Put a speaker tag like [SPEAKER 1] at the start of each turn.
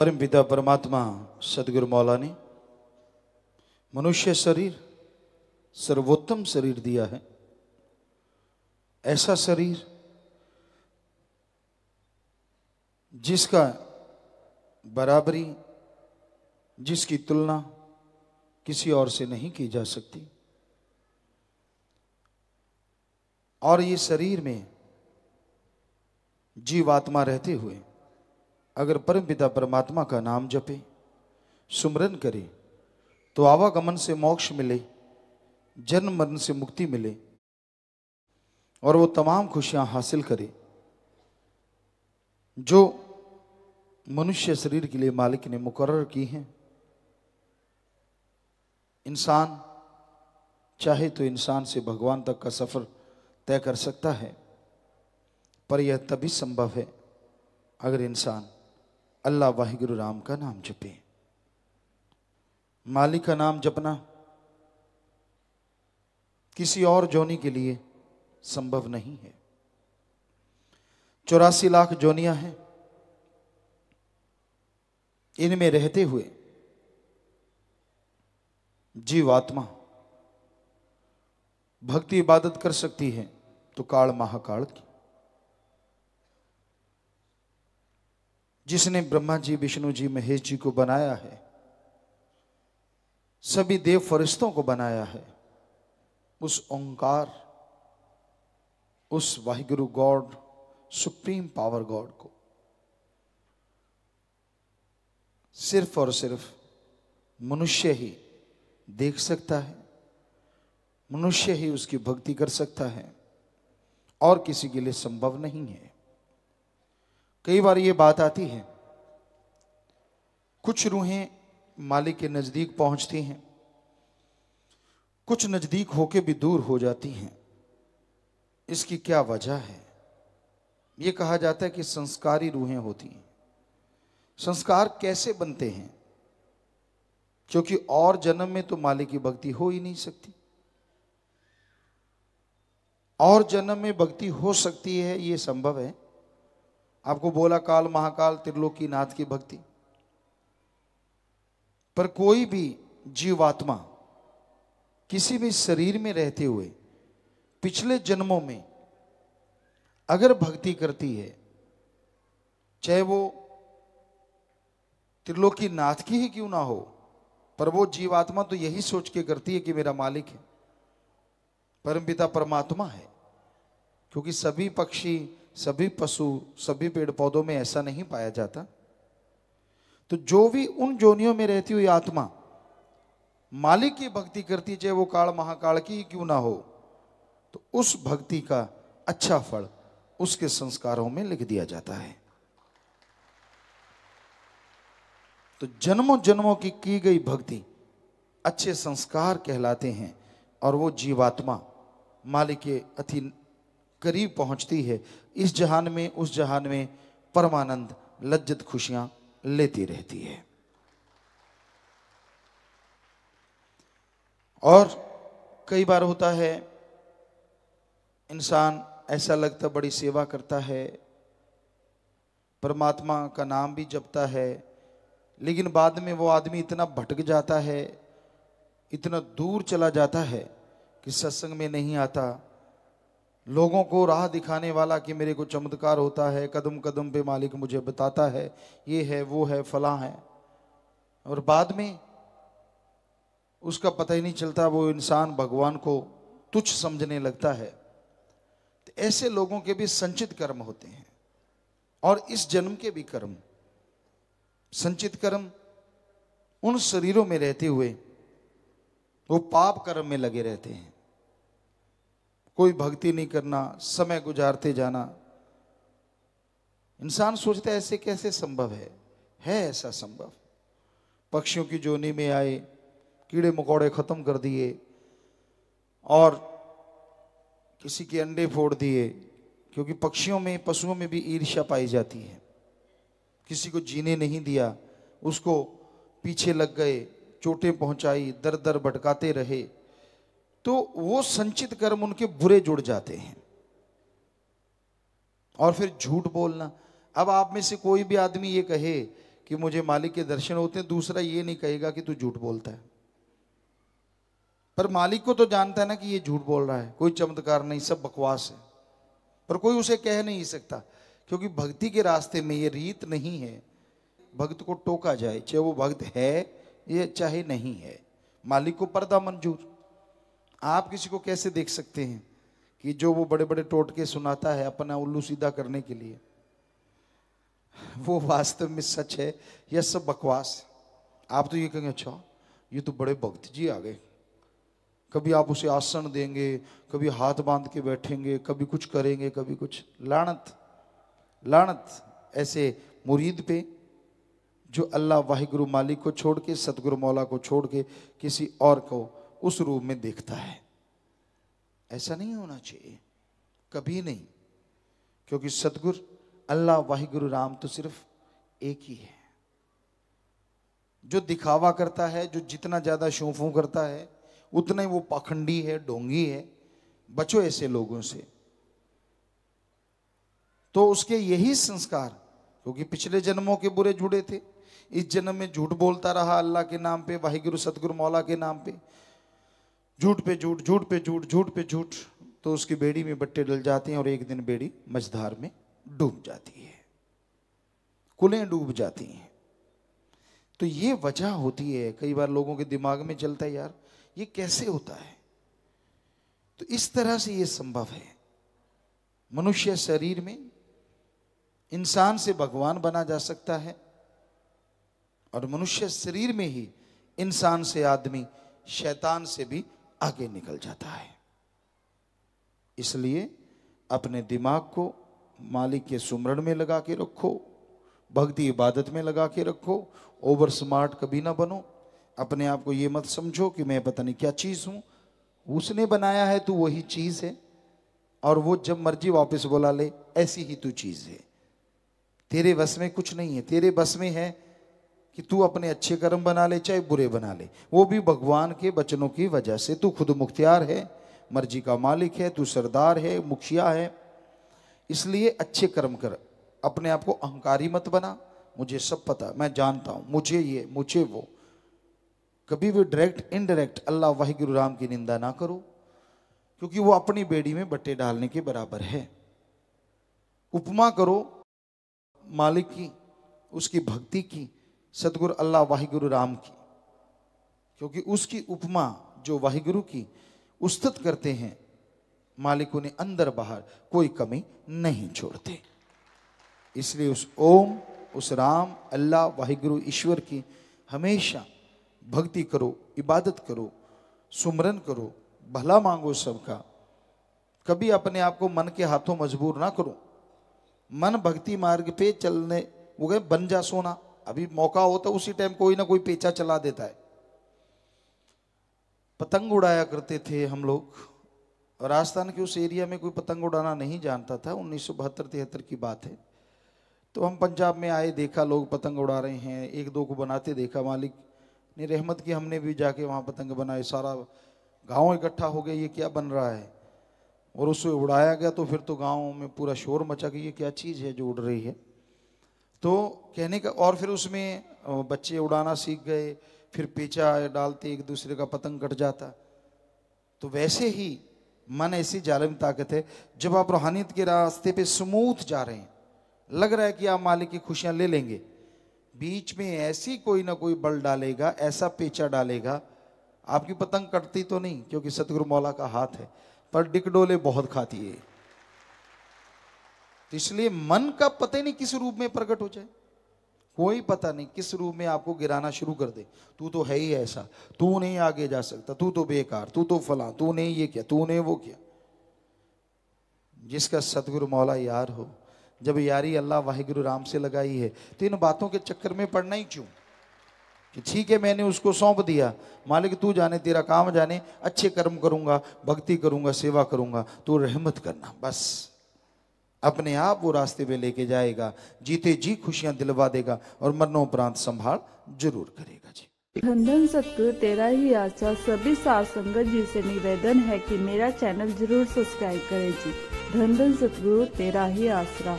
[SPEAKER 1] परम पिता परमात्मा सदगुरु मौला ने मनुष्य शरीर सर्वोत्तम शरीर दिया है ऐसा शरीर जिसका बराबरी जिसकी तुलना किसी और से नहीं की जा सकती और ये शरीर में जीवात्मा रहते हुए अगर परम पिता परमात्मा का नाम जपे सुमरन करे तो आवागमन से मोक्ष मिले जन्म मरण से मुक्ति मिले और वो तमाम खुशियां हासिल करे जो मनुष्य शरीर के लिए मालिक ने मुकर्र की हैं इंसान चाहे तो इंसान से भगवान तक का सफ़र तय कर सकता है पर यह तभी संभव है अगर इंसान अल्लाह वाहिगुरु राम का नाम जपे मालिक का नाम जपना किसी और जोनी के लिए संभव नहीं है चौरासी लाख जोनियां हैं इनमें रहते हुए जीवात्मा भक्ति इबादत कर सकती है तो काल महाकाल की जिसने ब्रह्मा जी विष्णु जी महेश जी को बनाया है सभी देव फरिश्तों को बनाया है उस ओंकार उस Waheguru god supreme power god को सिर्फ और सिर्फ मनुष्य ही देख सकता है मनुष्य ही उसकी भक्ति कर सकता है और किसी के लिए संभव नहीं है कई बार ये बात आती है कुछ रूहें मालिक के नज़दीक पहुंचती हैं कुछ नज़दीक होके भी दूर हो जाती हैं इसकी क्या वजह है ये कहा जाता है कि संस्कारी रूहें होती हैं संस्कार कैसे बनते हैं क्योंकि और जन्म में तो मालिक की भक्ति हो ही नहीं सकती और जन्म में भक्ति हो सकती है ये संभव है आपको बोला काल महाकाल त्रिलोकी नाथ की भक्ति पर कोई भी जीवात्मा किसी भी शरीर में रहते हुए पिछले जन्मों में अगर भक्ति करती है चाहे वो त्रिलोकी नाथ की ही क्यों ना हो पर वो जीवात्मा तो यही सोच के करती है कि मेरा मालिक है परमपिता परमात्मा है क्योंकि सभी पक्षी सभी पशु सभी पेड़ पौधों में ऐसा नहीं पाया जाता तो जो भी उन जोनियों में रहती हुई आत्मा मालिक की भक्ति करती चाहे वो काल महाकाल की क्यों ना हो तो उस भक्ति का अच्छा फल उसके संस्कारों में लिख दिया जाता है तो जन्मों जन्मों की की गई भक्ति अच्छे संस्कार कहलाते हैं और वो जीवात्मा मालिक के अति करीब पहुंचती है इस जहान में उस जहान में परमानंद लज्जत खुशियां लेती रहती है और कई बार होता है इंसान ऐसा लगता बड़ी सेवा करता है परमात्मा का नाम भी जपता है लेकिन बाद में वो आदमी इतना भटक जाता है इतना दूर चला जाता है कि सत्संग में नहीं आता लोगों को राह दिखाने वाला कि मेरे को चमत्कार होता है कदम कदम पे मालिक मुझे बताता है ये है वो है फला है और बाद में उसका पता ही नहीं चलता वो इंसान भगवान को तुच्छ समझने लगता है तो ऐसे लोगों के भी संचित कर्म होते हैं और इस जन्म के भी कर्म संचित कर्म उन शरीरों में रहते हुए वो पाप कर्म में लगे रहते हैं कोई भक्ति नहीं करना समय गुजारते जाना इंसान सोचता है ऐसे कैसे संभव है है ऐसा संभव पक्षियों की जोनी में आए कीड़े मकोड़े खत्म कर दिए और किसी के अंडे फोड़ दिए क्योंकि पक्षियों में पशुओं में भी ईर्ष्या पाई जाती है किसी को जीने नहीं दिया उसको पीछे लग गए चोटें पहुंचाई दर दर भटकाते रहे तो वो संचित कर्म उनके बुरे जुड़ जाते हैं और फिर झूठ बोलना अब आप में से कोई भी आदमी ये कहे कि मुझे मालिक के दर्शन होते हैं दूसरा ये नहीं कहेगा कि तू झूठ बोलता है पर मालिक को तो जानता है ना कि ये झूठ बोल रहा है कोई चमत्कार नहीं सब बकवास है पर कोई उसे कह नहीं सकता क्योंकि भक्ति के रास्ते में ये रीत नहीं है भक्त को टोका जाए चाहे वो भक्त है ये चाहे नहीं है मालिक को पर्दा मंजूर आप किसी को कैसे देख सकते हैं कि जो वो बड़े बड़े टोटके सुनाता है अपना उल्लू सीधा करने के लिए वो वास्तव में सच है यह सब बकवास आप तो ये कहेंगे अच्छा ये तो बड़े भक्त जी आ गए कभी आप उसे आसन देंगे कभी हाथ बांध के बैठेंगे कभी कुछ करेंगे कभी कुछ लानत लानत ऐसे मुरीद पे जो अल्लाह वाहिगुरु मालिक को छोड़ के सतगुरु मौला को छोड़ के किसी और को उस रूप में देखता है ऐसा नहीं होना चाहिए कभी नहीं क्योंकि सदगुरु अल्लाह वाहिगुरु राम तो सिर्फ एक ही है जो दिखावा करता है जो जितना ज़्यादा शोफों करता है उतना ही वो पाखंडी है ढोंगी है बचो ऐसे लोगों से तो उसके यही संस्कार क्योंकि पिछले जन्मों के बुरे जुड़े थे इस जन्म में झूठ बोलता रहा अल्लाह के नाम पे वाहिगुरु सतगुरु मौला के नाम पे झूठ पे झूठ झूठ पे झूठ झूठ पे झूठ तो उसकी बेड़ी में बट्टे डल जाते हैं और एक दिन बेड़ी मझधार में डूब जाती है कुलें डूब जाती हैं तो ये वजह होती है कई बार लोगों के दिमाग में चलता है यार ये कैसे होता है तो इस तरह से ये संभव है मनुष्य शरीर में इंसान से भगवान बना जा सकता है और मनुष्य शरीर में ही इंसान से आदमी शैतान से भी आगे निकल जाता है इसलिए अपने दिमाग को मालिक के सुमरण में लगा के रखो भक्ति इबादत में लगा के रखो ओवर स्मार्ट कभी ना बनो अपने आप को ये मत समझो कि मैं पता नहीं क्या चीज़ हूँ उसने बनाया है तू तो वही चीज़ है और वो जब मर्जी वापस बुला ले ऐसी ही तू तो चीज़ है तेरे बस में कुछ नहीं है तेरे बस में है कि तू अपने अच्छे कर्म बना ले चाहे बुरे बना ले वो भी भगवान के बचनों की वजह से तू खुद मुख्तियार है मर्जी का मालिक है तू सरदार है मुखिया है इसलिए अच्छे कर्म कर अपने आप को अहंकारी मत बना मुझे सब पता मैं जानता हूँ मुझे ये मुझे वो कभी भी direct indirect Allah Waheguru Ram की निंदा ना करो क्योंकि वो अपनी बेड़ी में बट्टे डालने के बराबर है उपमा करो मालिक की उसकी भक्ति की सदगुरु अल्लाह वाहिगुरु राम की क्योंकि उसकी उपमा जो वाहिगुरु की उस्तत करते हैं मालिक उन्हें अंदर बाहर कोई कमी नहीं छोड़ते इसलिए उस ओम उस राम अल्लाह वाहिगुरु ईश्वर की हमेशा भक्ति करो इबादत करो सुमरन करो भला मांगो सबका कभी अपने आप को मन के हाथों मजबूर ना करो मन भक्ति मार्ग पे चलने वो गए बन जा सोना अभी मौका होता तो उसी टाइम कोई ना कोई पेचा चला देता है पतंग उड़ाया करते थे हम लोग राजस्थान के उस एरिया में कोई पतंग उड़ाना नहीं जानता था उन्नीस सौ तिहत्तर की बात है तो हम पंजाब में आए देखा लोग पतंग उड़ा रहे हैं एक दो को बनाते देखा मालिक ने रहमत की हमने भी जाके वहाँ पतंग बनाए सारा गांव इकट्ठा हो गया ये क्या बन रहा है और उससे उड़ाया गया तो फिर तो गाँव में पूरा शोर मचा कि ये क्या चीज़ है जो उड़ रही है तो कहने का और फिर उसमें बच्चे उड़ाना सीख गए फिर पेचा डालते एक दूसरे का पतंग कट जाता तो वैसे ही मन ऐसी जालिम ताकत है जब आप रूहानियत के रास्ते पे स्मूथ जा रहे हैं लग रहा है कि आप मालिक की खुशियां ले लेंगे बीच में ऐसी कोई ना कोई बल डालेगा ऐसा पेचा डालेगा आपकी पतंग कटती तो नहीं क्योंकि सतगुरु मौला का हाथ है पर डिकडोले बहुत खाती है तो इसलिए मन का पता नहीं किस रूप में प्रकट हो जाए कोई पता नहीं किस रूप में आपको गिराना शुरू कर दे तू तो है ही ऐसा तू नहीं आगे जा सकता तू तो बेकार तू तो फला तू नहीं ये किया तू ने वो किया जिसका सदगुरु मौला यार हो जब यारी अल्लाह वाहिगुरु राम से लगाई है तो इन बातों के चक्कर में पड़ना ही क्यों कि ठीक है मैंने उसको सौंप दिया मालिक तू जाने तेरा काम जाने अच्छे कर्म करूंगा भक्ति करूँगा सेवा करूँगा तू रहमत करना बस अपने आप वो रास्ते पे लेके जाएगा जीते जी खुशियां दिलवा देगा और मरणोपरांत संभाल जरूर करेगा जी धन सतगुरु तेरा ही आशा सभी साथ संगत जी से निवेदन है कि मेरा चैनल जरूर सब्सक्राइब करें जी धन सतगुरु तेरा ही आसरा